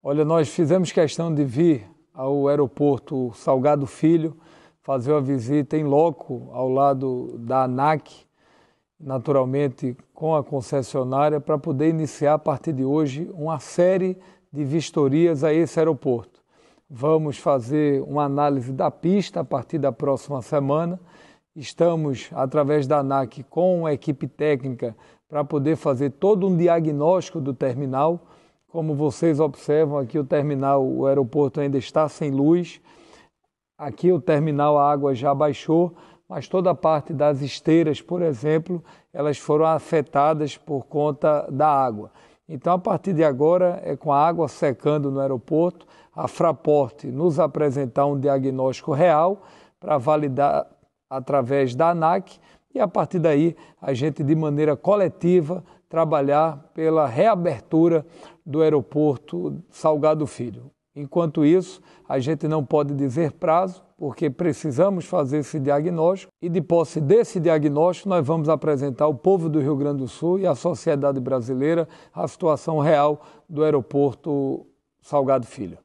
Olha, nós fizemos questão de vir ao aeroporto Salgado Filho fazer uma visita em loco ao lado da ANAC, naturalmente com a concessionária, para poder iniciar a partir de hoje uma série de vistorias a esse aeroporto. Vamos fazer uma análise da pista a partir da próxima semana. Estamos, através da ANAC, com a equipe técnica para poder fazer todo um diagnóstico do terminal como vocês observam, aqui o terminal, o aeroporto ainda está sem luz. Aqui o terminal, a água já baixou, mas toda a parte das esteiras, por exemplo, elas foram afetadas por conta da água. Então, a partir de agora, é com a água secando no aeroporto, a Fraporte nos apresentar um diagnóstico real para validar através da ANAC e a partir daí a gente, de maneira coletiva, trabalhar pela reabertura do aeroporto Salgado Filho. Enquanto isso, a gente não pode dizer prazo, porque precisamos fazer esse diagnóstico e, de posse desse diagnóstico, nós vamos apresentar ao povo do Rio Grande do Sul e à sociedade brasileira a situação real do aeroporto Salgado Filho.